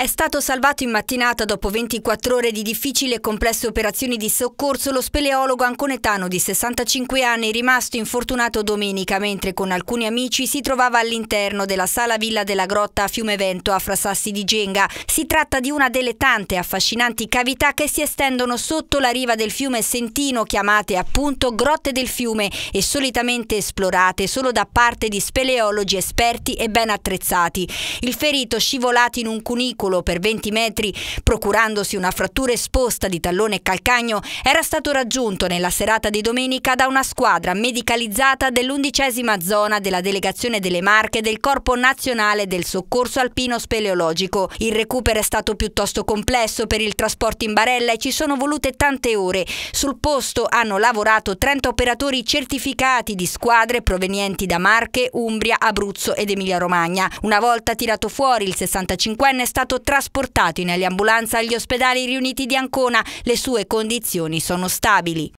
È stato salvato in mattinata dopo 24 ore di difficili e complesse operazioni di soccorso lo speleologo anconetano di 65 anni rimasto infortunato domenica mentre con alcuni amici si trovava all'interno della sala villa della grotta a Fiumevento a Frasassi di Genga. Si tratta di una delle tante affascinanti cavità che si estendono sotto la riva del fiume Sentino chiamate appunto grotte del fiume e solitamente esplorate solo da parte di speleologi esperti e ben attrezzati. Il ferito scivolato in un cunicolo circolo per 20 metri, procurandosi una frattura esposta di tallone e calcagno, era stato raggiunto nella serata di domenica da una squadra medicalizzata dell'undicesima zona della delegazione delle Marche del Corpo Nazionale del Soccorso Alpino Speleologico. Il recupero è stato piuttosto complesso per il trasporto in barella e ci sono volute tante ore. Sul posto hanno lavorato 30 operatori certificati di squadre provenienti da Marche, Umbria, Abruzzo ed Emilia Romagna. Una volta tirato fuori il 65enne è stato trasportato in eliambulanza agli ospedali riuniti di Ancona. Le sue condizioni sono stabili.